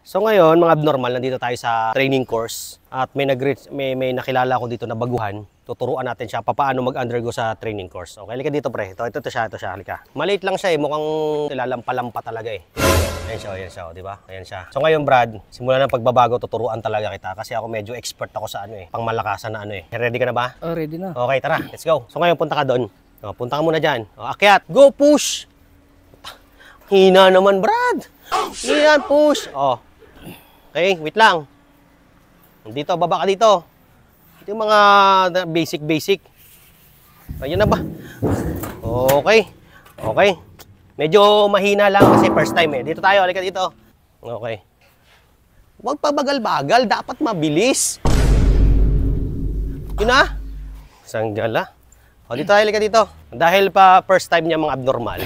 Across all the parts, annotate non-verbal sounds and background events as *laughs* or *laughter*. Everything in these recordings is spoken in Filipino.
So ngayon, mga abnormal, nandito tayo sa training course at may, nag may, may nakilala ako dito na baguhan. Tuturuan natin siya paano mag-undergo sa training course. Okay, lika dito pre. Ito, ito, ito siya, ito siya, lika. Maliit lang siya eh, mukhang nilalampalampa talaga eh. Ayan siya, oh, ayan siya, oh, di ba? Ayan siya. So ngayon Brad, simula ng pagbabago, tuturuan talaga kita kasi ako medyo expert ako sa ano eh, pangmalakasan na ano eh. Ready ka na ba? Oh, ready na. Okay, tara, let's go. So ngayon, punta ka doon. O, oh, punta ka muna diyan. O, akyat, go push! Hina naman Brad! Hina push! Oh, Okay, wait lang. Dito, baba ka dito. Ito yung mga basic-basic. Ayun na ba? Okay. Okay. Medyo mahina lang kasi first time eh. Dito tayo, halika dito. Okay. Huwag pabagal bagal dapat mabilis. Yun na. Sanggala. O dito tayo, halika dito. Dahil pa first time niya mga abnormal,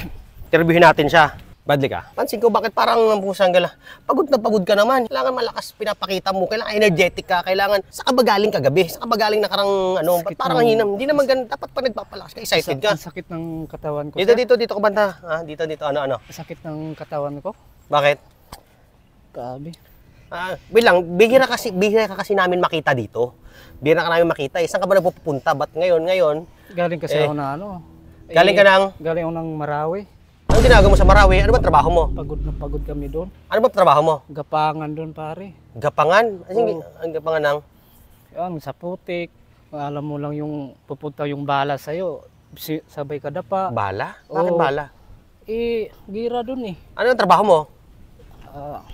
interviewin natin siya. Badly ka? Pansin ko, bakit parang ang pusang gala? Pagod na pagod ka naman. Kailangan malakas pinapakita mo. Kailangan energetic ka. Kailangan, sa kabagaling kagabi? Sa kabagaling na karang, ano, sakit parang ng... hinam? Hindi naman ganun. Dapat pa nagpapalakas ka. Excited ka. sakit ng katawan ko. Dito, sir? dito, dito ko banta. Ah, dito, dito, ano, ano. Sakit ng katawan ko. Bakit? Grabe. Ah, bilang, bihira kasi, bihira ka kasi namin makita dito. Bihira ka namin makita. Isang eh, ka ba nagpupunta? Ba't ngayon, ngayon? Galing kasi eh, ako na ano. Galing ka eh, ng? Galing ako ng Marawi. Ano ginagawa mo sa Marawi? Ano ba trabaho mo? Pagod na pagod kami doon. Ano ba trabaho mo? Gapangan doon, pare. Gapangan? Ano yung ang gapangan ng? Ang sa putik. Alam mo lang yung pupunta yung bala sa'yo. Si, sabay ka pa. Bala? Bakit Oo. bala? Eh, gira doon eh. Ano yung trabaho mo? Ah,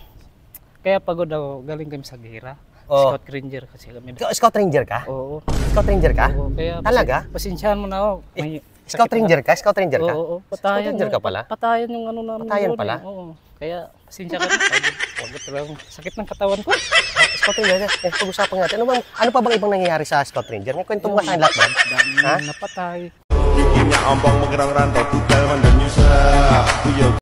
kaya pagod daw, galing kami sa gira. Oo. Scout Ranger kasi kami. Ikaw, Scout Ranger ka? Oo. Scout Ranger ka? Oo, kaya Talaga? Pasensyahan mo na ako. May, eh. Scout Ranger ka? Scout Ranger ka? Oo, oo. Patayan, Scout Ranger ka pala? Patayan yung ano namin. Patayan pala? Eh. Oo. Kaya, pasensya ka na. *laughs* Sakit ng katawan ko. Ah, Scout Ranger, eh, eh, pag-usapan natin. Ano, bang, ano pa bang ibang nangyayari sa Scout Ranger? May kwento mo ba tayong lahat ba? Dami ha? napatay. Yung inaambang magrang-rang, tutulman na ah, nyo sa